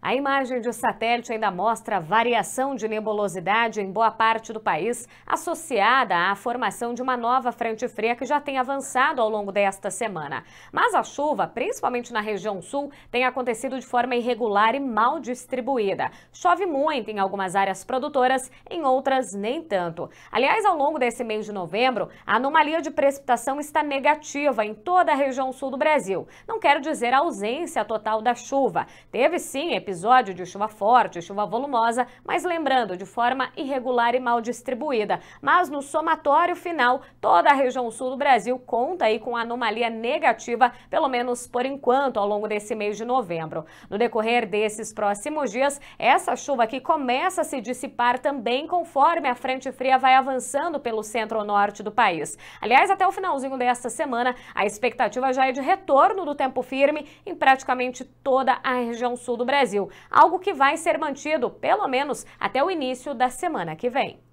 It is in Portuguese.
A imagem de satélite ainda mostra variação de nebulosidade em boa parte do país, associada à formação de uma nova frente fria que já tem avançado ao longo desta semana. Mas a chuva, principalmente na região sul, tem acontecido de forma irregular e mal distribuída. Chove muito em algumas áreas produtoras, em outras nem tanto. Aliás, ao longo desse mês de novembro, a anomalia de precipitação está negativa em toda a região sul do Brasil. Não quero dizer a ausência total da chuva. Teve sim episódios episódio de chuva forte, chuva volumosa, mas lembrando, de forma irregular e mal distribuída. Mas no somatório final, toda a região sul do Brasil conta aí com anomalia negativa, pelo menos por enquanto, ao longo desse mês de novembro. No decorrer desses próximos dias, essa chuva que começa a se dissipar também conforme a frente fria vai avançando pelo centro-norte do país. Aliás, até o finalzinho desta semana, a expectativa já é de retorno do tempo firme em praticamente toda a região sul do Brasil. Brasil, algo que vai ser mantido pelo menos até o início da semana que vem.